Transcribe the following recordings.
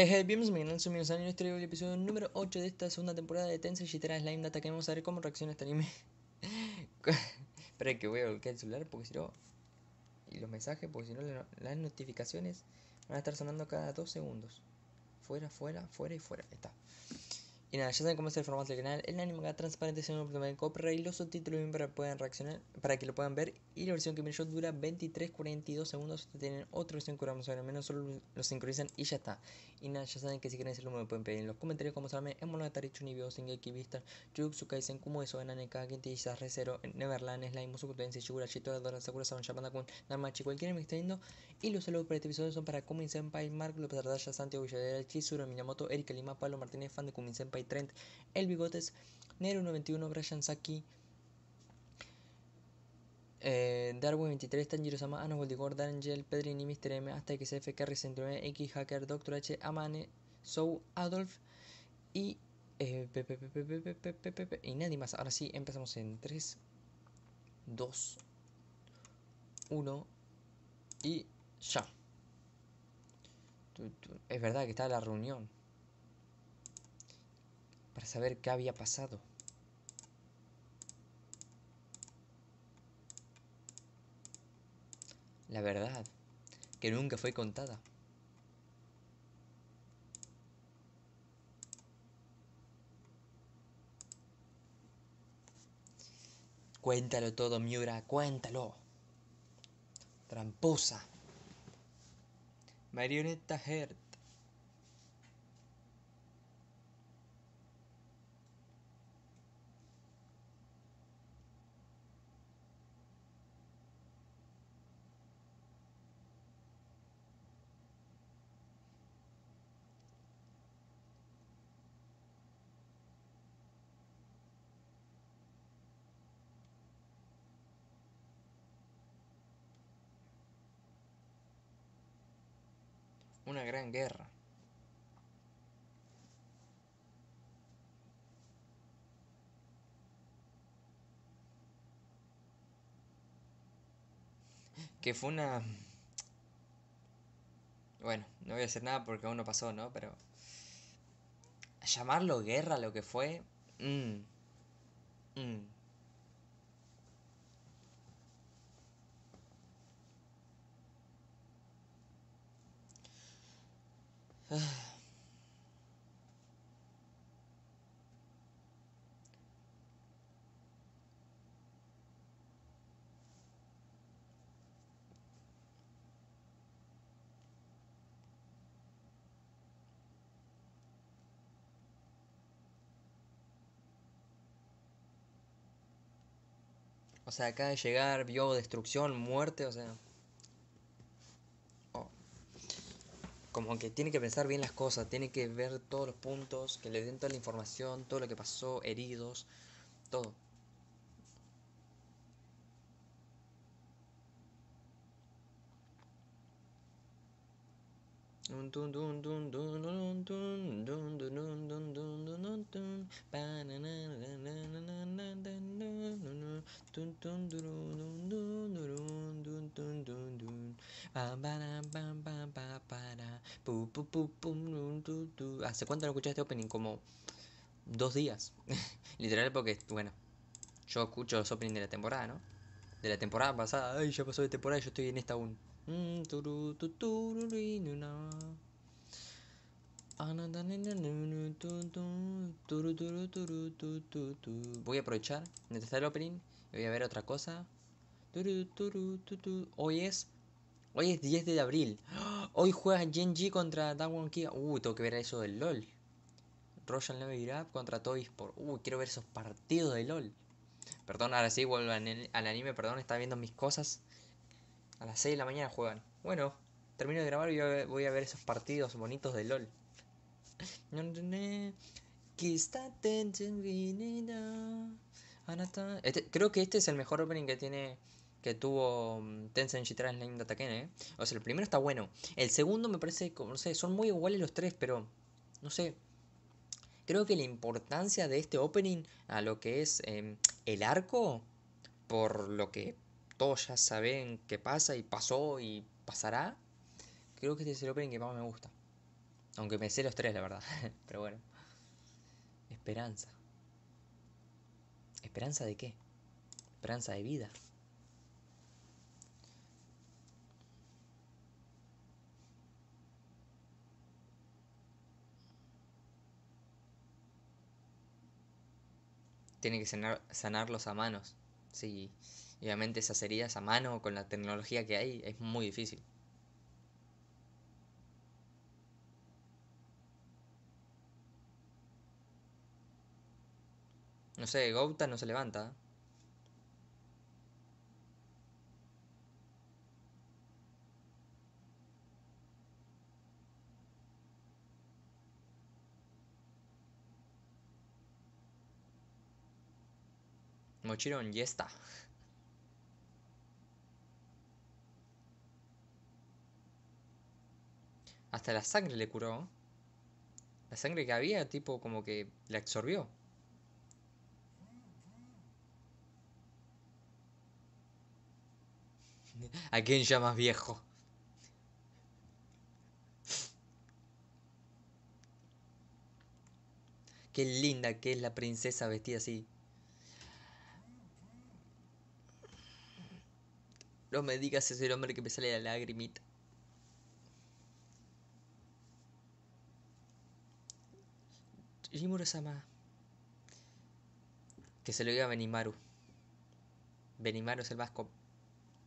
Hey bienvenidos a mi canal, soy y traigo este el episodio número 8 de esta segunda temporada de Tensei Shitara Slime Data que vamos a ver cómo reacciona este anime. Espera que voy a bloquear el celular porque si no... Y los mensajes, porque si no las notificaciones van a estar sonando cada 2 segundos. Fuera, fuera, fuera y fuera. está. Y nada, ya saben cómo es el formato del canal. El anime transparente Es el problema de copyright. Los subtítulos bien para, puedan reaccionar, para que lo puedan ver. Y la versión que me yo dura 23-42 segundos. Ustedes tienen otra versión que a ver al menos. Solo lo sincronizan y ya está. Y nada, ya saben que si quieren hacerlo me pueden pedir en los comentarios. Como saben, en Monatari, Chunibyo, Sengeki, Vista, Jujutsu Kaisen, Kumo, Eso, Enaneka, Genti, Rezero Neverland, Slime, Musuku, Tensi, Shigura, Chito, son Sakura, Saban, Shabanakun, Namachi, cualquiera me esté viendo. Y los saludos para este episodio son para Kumin Senpai, Mark, López Ardaya, Santiago Villadera, Chizuro, Minamoto, Erika Lima, Pablo Martínez, fan de Kumin Trent, El Bigotes, Nero91, Brian Saki, Darwin23, Tanjiro Sama, Ana Goldigor, Pedrin Pedrini, Mr. M, hasta XF, Carry69, X Hacker, Doctor H, Amane, Sou, Adolf y. y nadie más. Ahora sí, empezamos en 3, 2, 1 y ya. Es verdad que está la reunión para saber qué había pasado. La verdad, que nunca fue contada. Cuéntalo todo, Miura, cuéntalo. Tramposa. Marioneta Hertz. gran guerra. Que fue una... Bueno, no voy a hacer nada porque aún no pasó, ¿no? Pero... Llamarlo guerra lo que fue... Mmm Mmm O sea, acá de llegar, vio destrucción, muerte, o sea. como que tiene que pensar bien las cosas, tiene que ver todos los puntos, que le den toda la información, todo lo que pasó, heridos, todo. ¿Hace cuánto no escuché este opening? Como dos días. Literal porque, bueno, yo escucho los openings de la temporada, ¿no? De la temporada pasada. Ay, ya pasó de temporada y yo estoy en esta aún. Voy a aprovechar, mientras el opening, voy a ver otra cosa. Hoy es Hoy es 10 de abril. Hoy juega Genji contra Dawon Kia. Uh, tengo que ver eso del LOL. Royal Navy Rap contra Toy Sport. Uh, quiero ver esos partidos de LOL. Perdón, ahora sí vuelvo al anime, perdón, estaba viendo mis cosas. A las 6 de la mañana juegan. Bueno, termino de grabar y voy a ver esos partidos bonitos de LOL. Este, creo que este es el mejor opening que tiene tuvo mm, Tencent G3 Line Data O sea, el primero está bueno. El segundo me parece, no sé, son muy iguales los tres, pero no sé. Creo que la importancia de este opening a lo que es em, el arco, por lo que todos ya saben que pasa y pasó y pasará, creo que este es el opening que más me gusta. Aunque me sé los tres, la verdad. pero bueno. Esperanza. ¿Esperanza de qué? Esperanza de vida. tiene que sanar, sanarlos a manos. Sí, y obviamente esas heridas a mano con la tecnología que hay es muy difícil. No sé, Gouta no se levanta. Hasta la sangre le curó. La sangre que había, tipo, como que la absorbió. ¿A quién llamas viejo? Qué linda que es la princesa vestida así. No me digas es el hombre que me sale la lagrimita. Jimuro-sama. Que se lo diga Benimaru. Benimaru es el vasco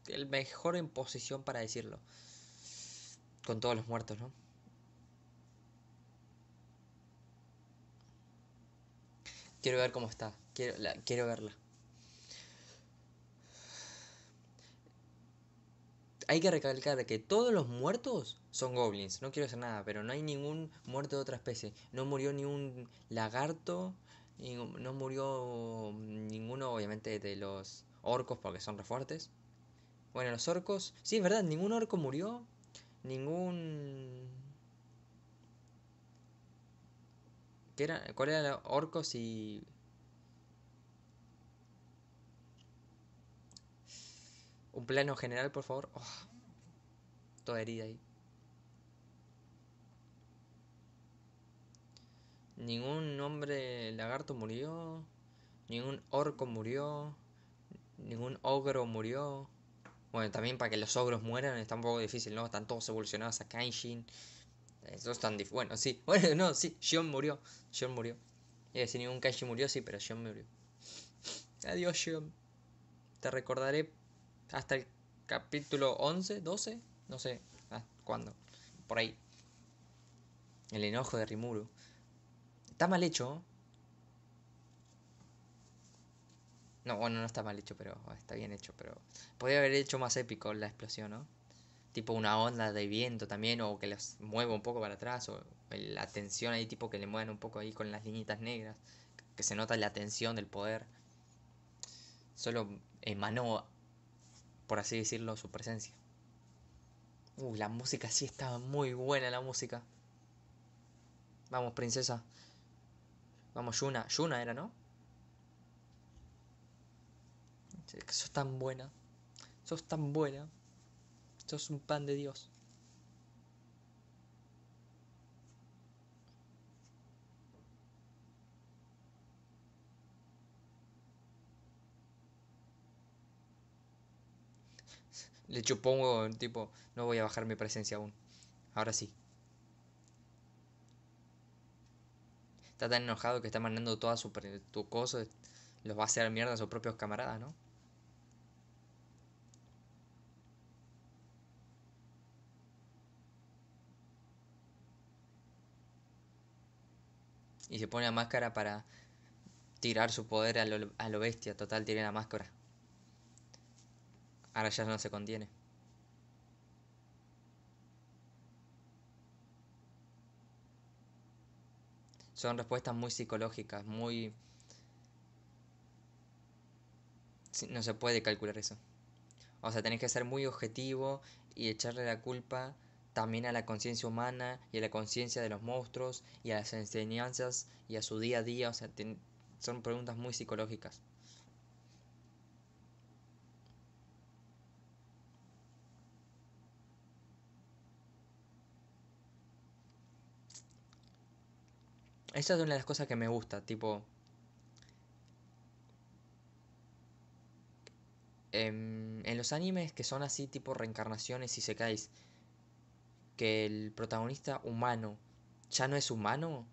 el mejor en posición para decirlo. Con todos los muertos, ¿no? Quiero ver cómo está. quiero verla. hay que recalcar que todos los muertos son goblins. No quiero hacer nada, pero no hay ningún muerto de otra especie. No murió ni un lagarto, no murió mm, ninguno, obviamente, de los orcos porque son re Bueno, los orcos, sí, es verdad, ningún orco murió. Ningún. era? ¿Cuál era el orcos y Un plano general, por favor. Oh, toda herida ahí. Ningún hombre lagarto murió. Ningún orco murió. Ningún ogro murió. Bueno, también para que los ogros mueran está un poco difícil, ¿no? Están todos evolucionados a Kanshin. Eso tan Bueno, sí. Bueno, no, sí. Shion murió. Shion murió. Y eh, si ningún Kenshin murió, sí, pero Shion murió. Adiós, Shion. Te recordaré hasta el capítulo 11, 12, no sé, ah, cuándo, por ahí. El enojo de Rimuru. Está mal hecho. No, bueno, no está mal hecho, pero oh, está bien hecho, pero... Podría haber hecho más épico la explosión, ¿no? Tipo una onda de viento también, o que los mueva un poco para atrás, o la tensión ahí, tipo que le muevan un poco ahí con las líneas negras, que se nota la tensión del poder. Solo emanó por así decirlo, su presencia. Uy, la música sí estaba muy buena, la música. Vamos, princesa. Vamos, Yuna. Yuna era, ¿no? Sos tan buena. Sos tan buena. Sos un pan de Dios. Le chupó un tipo, no voy a bajar mi presencia aún. Ahora sí. Está tan enojado que está mandando toda su, tu cosa. Los va a hacer mierda a sus propios camaradas, ¿no? Y se pone la máscara para tirar su poder a lo, a lo bestia. Total, tiene la máscara. Ahora ya no se contiene. Son respuestas muy psicológicas, muy... No se puede calcular eso. O sea, tenés que ser muy objetivo y echarle la culpa también a la conciencia humana y a la conciencia de los monstruos y a las enseñanzas y a su día a día. O sea, son preguntas muy psicológicas. esa es una de las cosas que me gusta, tipo... Em, en, los animes que son así tipo reencarnaciones y secáis, que el protagonista humano ya no es humano,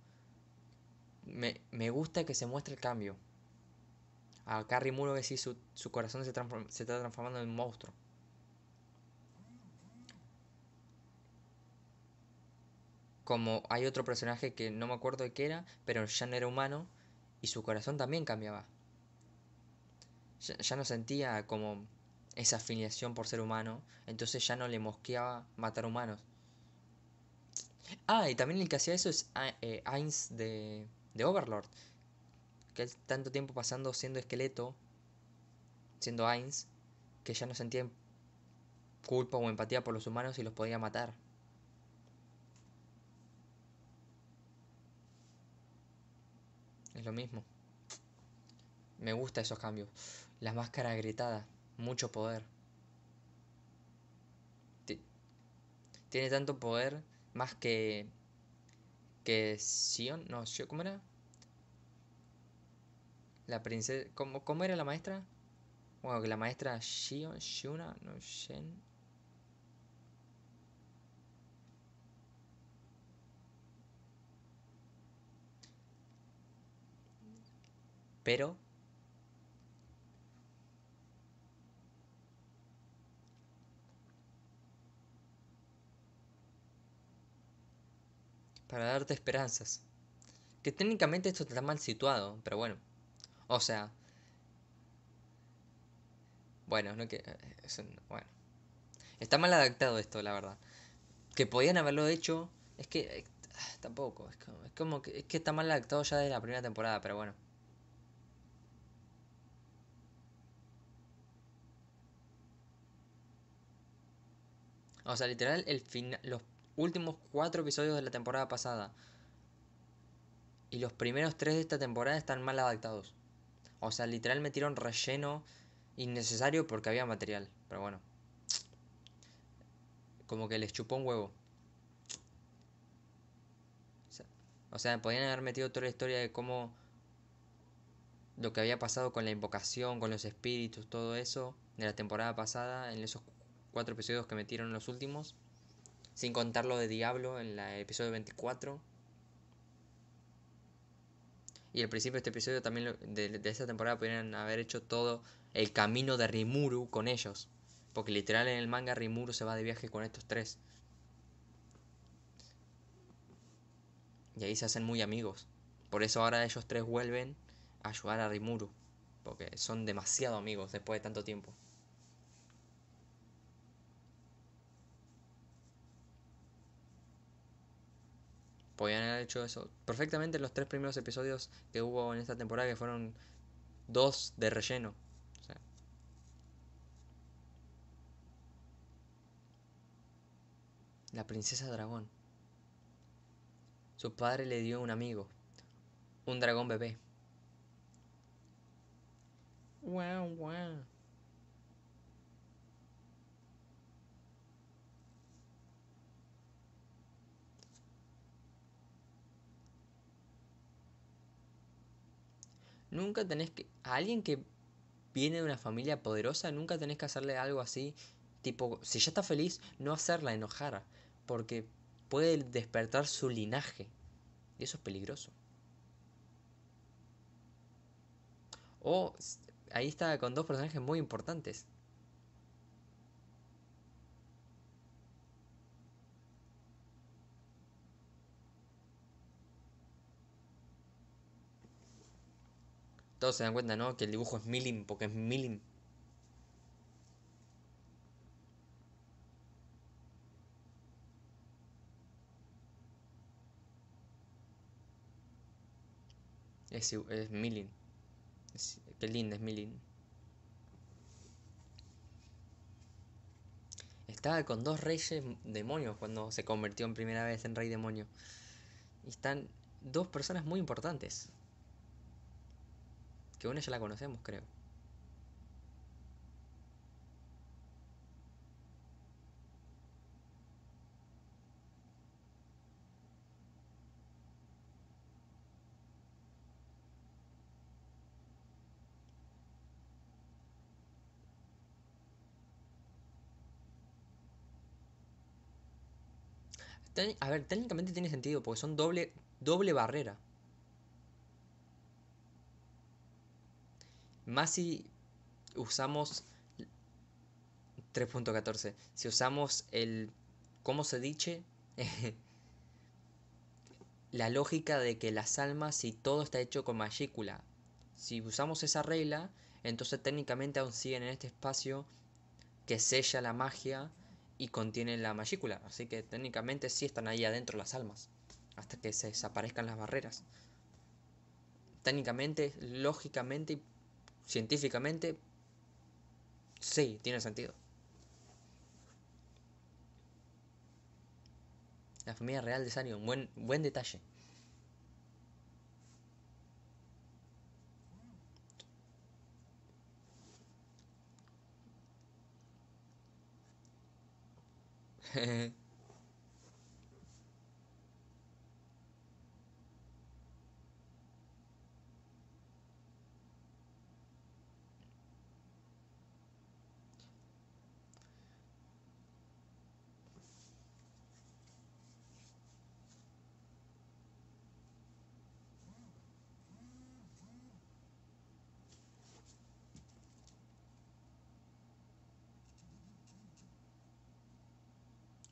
me, me gusta que se muestre el cambio. A Carrie Muro que sí, su, su corazón se, se está transformando en un monstruo. Como hay otro personaje que no me acuerdo de qué era, pero ya no era humano y su corazón también cambiaba. Ya, no sentía como esa afiliación por ser humano, entonces ya no le mosqueaba matar humanos. Ah, y también el que hacía eso es ah, eh, Ainz de, Overlord, que él tanto tiempo pasando siendo esqueleto, siendo Ainz, que ya no sentía culpa o empatía por los humanos y los podía matar. Es lo mismo. Me gusta esos cambios. La máscara gritadas Mucho poder. Tiene tanto poder más que. que Sion. No, Sion, ¿cómo era? La princesa. ¿Cómo, era la maestra? Bueno, que la maestra Sion, Shuna, no, Shen. Pero para darte esperanzas. Que técnicamente esto está mal situado, pero bueno. O sea. Bueno, no que. Eh, bueno. Está mal adaptado esto, la verdad. Que podían haberlo hecho. Es que. Eh, tampoco. Es como, que, es que está mal adaptado ya de la primera temporada, pero bueno. O sea, literal, el fin los últimos cuatro episodios de la temporada pasada y los primeros tres de esta temporada están mal adaptados. O sea, literal metieron relleno innecesario porque había material. Pero bueno. Como que les chupó un huevo. O sea, podían haber metido toda la historia de cómo lo que había pasado con la invocación, con los espíritus, todo eso de la temporada pasada en esos cuatro episodios que metieron los últimos, sin contar lo de Diablo en el episodio 24. Y al principio de este episodio también de, de, esta temporada pudieran haber hecho todo el camino de Rimuru con ellos. Porque literal en el manga Rimuru se va de viaje con estos tres. Y ahí se hacen muy amigos. Por eso ahora ellos tres vuelven a ayudar a Rimuru. Porque son demasiado amigos después de tanto tiempo. Podían haber hecho eso. Perfectamente los tres primeros episodios que hubo en esta temporada, que fueron dos de relleno. La princesa dragón. Su padre le dio un amigo, un dragón bebé. Wow, wow. Nunca tenés que... A alguien que viene de una familia poderosa, nunca tenés que hacerle algo así. Tipo, si ya está feliz, no hacerla enojar. Porque puede despertar su linaje. Y eso es peligroso. O ahí está con dos personajes muy importantes. Todos se dan cuenta, ¿no? Que el dibujo es milim, porque es milim. Es, es qué lindo es Milin. Estaba con dos reyes demonios cuando se convirtió en primera vez en rey demonio. Y están dos personas muy importantes. Que una ya la conocemos, creo. A ver, técnicamente tiene sentido, porque son doble, doble barrera. Más si usamos 3.14. Si usamos el, ¿cómo se dice? la lógica de que las almas, si todo está hecho con mayúscula, si usamos esa regla, entonces técnicamente aún siguen en este espacio que sella la magia y contiene la mayúscula. Así que técnicamente sí están ahí adentro las almas, hasta que se desaparezcan las barreras. Técnicamente, lógicamente científicamente, sí, tiene sentido. La familia real de un buen, buen detalle.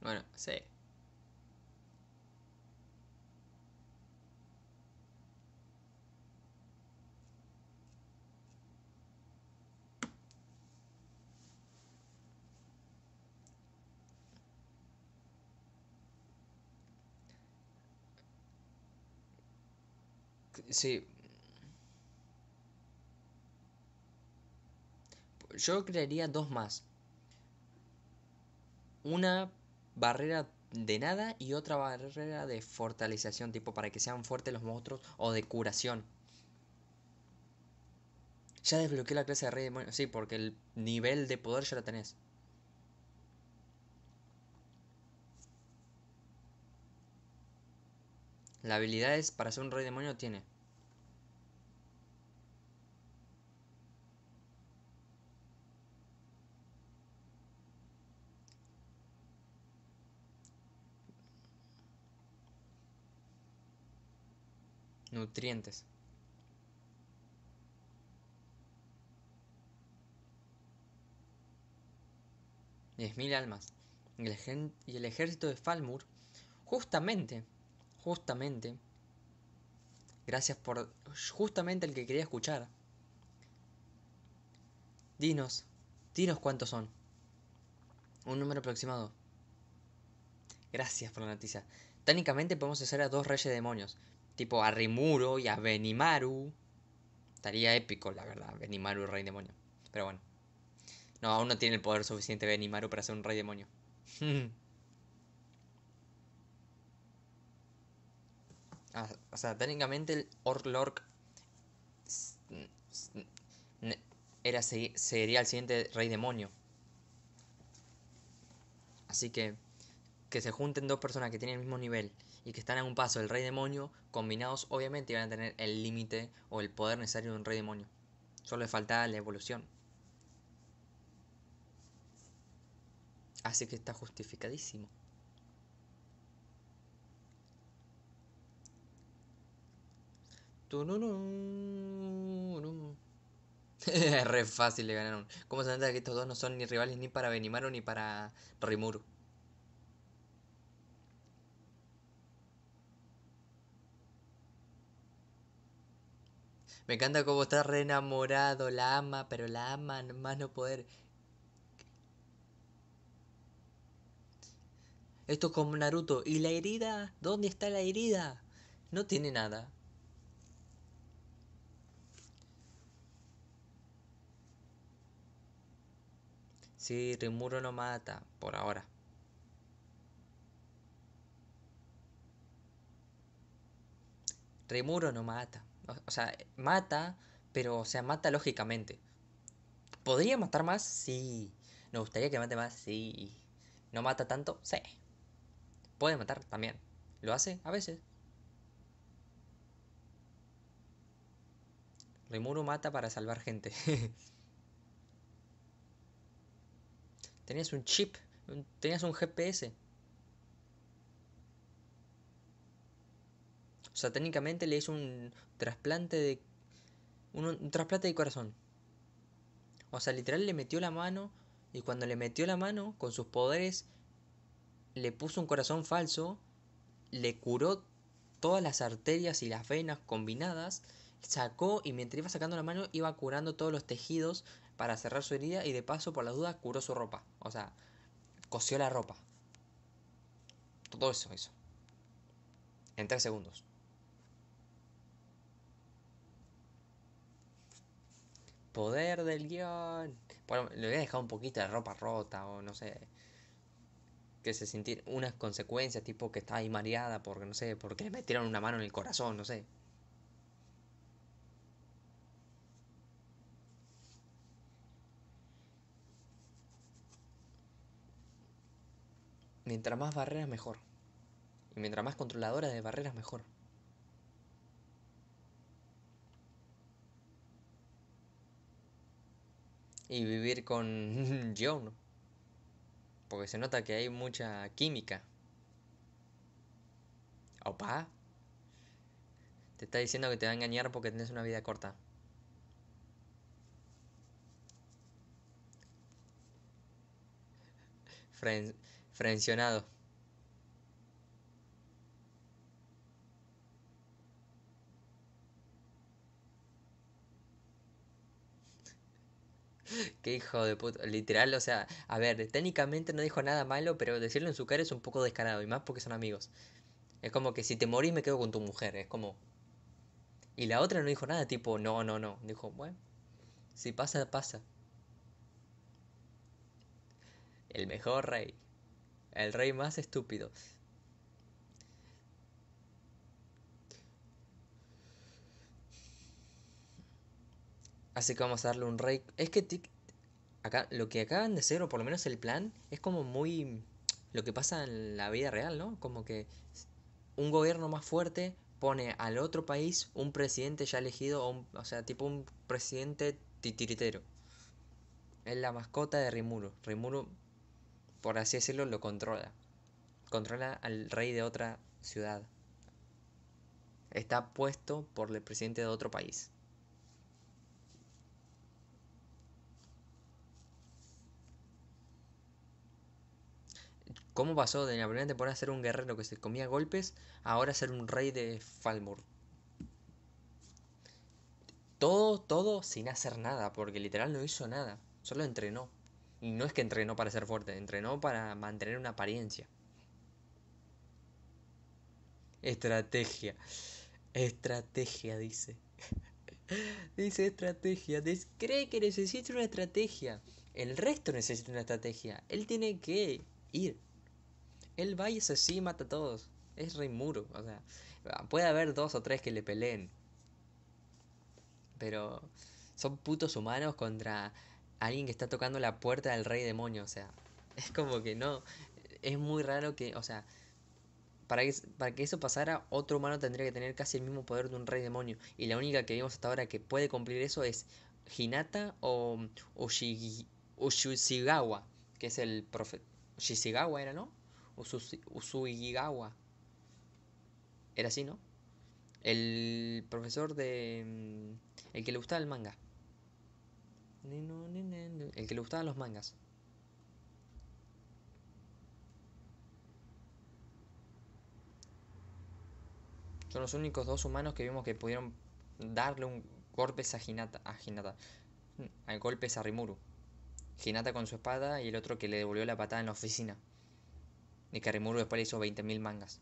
Bueno, sí. Sí. Yo crearía dos más. Una barrera de nada y otra barrera de fortalización, tipo para que sean fuertes los monstruos o de curación. Ya desbloqueé la clase de rey demonio, sí, porque el nivel de poder ya la tenés. La habilidad es para ser un rey demonio tiene nutrientes. almas. Y el, ejército de Falmur, justamente, justamente, gracias por justamente el que quería escuchar. Dinos, dinos cuántos son. Un número aproximado. Gracias por la noticia. Técnicamente podemos hacer a dos reyes demonios, Tipo a y a Benimaru. Estaría épico, la verdad. Benimaru, rey demonio. Pero bueno. No, aún no tiene el poder suficiente Benimaru para ser un rey demonio. Ah, o sea, técnicamente el Orlork era, sería el siguiente rey demonio. Así que que se junten dos personas que tienen el mismo nivel y que están a un paso el rey demonio, combinados obviamente van a tener el límite o el poder necesario de un rey demonio. Solo le falta la evolución. Así que está justificadísimo. Re fácil le ganaron. ¿Cómo se nota que estos dos no son ni rivales ni para Benimaru ni para Rimuru? Me encanta cómo está re enamorado, la ama, pero la ama más no poder. Esto es como Naruto. ¿Y la herida? ¿Dónde está la herida? No tiene nada. Sí, Rimuro no mata, por ahora. Rimuro no mata. O sea, mata, pero o sea, mata lógicamente. ¿Podría matar más? Sí. ¿Nos gustaría que mate más? Sí. ¿No mata tanto? Sí. Puede matar también. ¿Lo hace? A veces. Rimuru mata para salvar gente. tenías un chip, tenías un GPS. O sea, técnicamente le es un, trasplante de. Un, trasplante de corazón. O sea, literal le metió la mano y cuando le metió la mano, con sus poderes, le puso un corazón falso, le curó todas las arterias y las venas combinadas, sacó y mientras iba sacando la mano iba curando todos los tejidos para cerrar su herida y de paso por las dudas curó su ropa. O sea, cosió la ropa. Todo eso, eso. En tres segundos. poder del guión. Bueno, le había dejado un poquito de ropa rota o no sé. Que se sintiera unas consecuencias, tipo que está ahí mareada porque no sé, porque le metieron una mano en el corazón, no sé. Mientras más barreras, mejor. Y mientras más controladora de barreras, mejor. y vivir con John. Porque se nota que hay mucha química. Opa. Te está diciendo que te va a engañar porque tienes una vida corta. Fren frencionado. Qué hijo de puta. Literal, o sea, a ver, técnicamente no dijo nada malo, pero decirlo en su cara es un poco descarado, y más porque son amigos. Es como que si te morís me quedo con tu mujer, es como... Y la otra no dijo nada, tipo, no, no, no. Dijo, bueno, si pasa, pasa. El mejor rey. El rey más estúpido. Así que vamos a darle un rey, Es que acá, lo que acaban de hacer, o por lo menos el plan, es como muy lo que pasa en la vida real, ¿no? Como que un gobierno más fuerte pone al otro país un presidente ya elegido, o, o sea, tipo un presidente titiritero. Es la mascota de Rimuru. Rimuru, por así decirlo, lo controla. Controla al rey de otra ciudad. Está puesto por el presidente de otro país. ¿Cómo pasó de la primera a ser un guerrero que se comía golpes a ahora ser un rey de Falmur? Todo, todo sin hacer nada, porque literal no hizo nada, solo entrenó. Y no es que entrenó para ser fuerte, entrenó para mantener una apariencia. Estrategia. Estrategia, dice. dice estrategia. cree que necesita una estrategia. El resto necesita una estrategia. Él tiene que ir él va y se mata a todos. Es rey muro. O sea, puede haber dos o tres que le peleen. Pero son putos humanos contra alguien que está tocando la puerta del rey demonio. O sea, es como que no. Es muy raro que, o sea, para que, para que eso pasara, otro humano tendría que tener casi el mismo poder de un rey demonio. Y la única que vimos hasta ahora que puede cumplir eso es Hinata o, Oshigawa, que es el profeta. era, ¿no? Usuigawa. Era así, ¿no? El profesor de... Mm, el que le gustaba el manga. El que le gustaban los mangas. Son los únicos dos humanos que vimos que pudieron darle un golpe a Hinata. A Hinata. Al golpe a Rimuru. Hinata con su espada y el otro que le devolvió la patada en la oficina. Karimur después le hizo 20.000 mangas.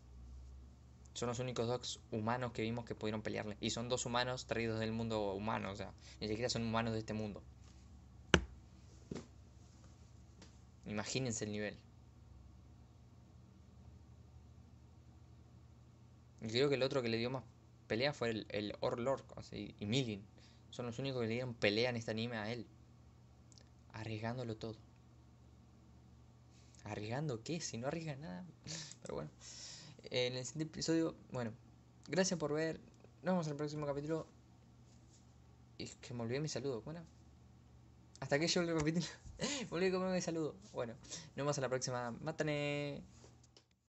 Son los únicos dos humanos que vimos que pudieron pelearle. Y son dos humanos traídos del mundo humano, o sea, ni siquiera son humanos de este mundo. Imagínense el nivel. Y creo que el otro que le dio más pelea fue el, el y Milin. Son los únicos que le dieron pelea en este anime a él. Arriesgándolo todo. ¿Arriesgando qué? Si no arriesga nada. Pero bueno. En el siguiente episodio, bueno. Gracias por ver. Nos vemos en el próximo capítulo. Y es que me olvidé mi saludo. Bueno. Hasta que yo el capítulo. me olvidé comer mi saludo. Bueno. Nos vemos en la próxima. Mátane.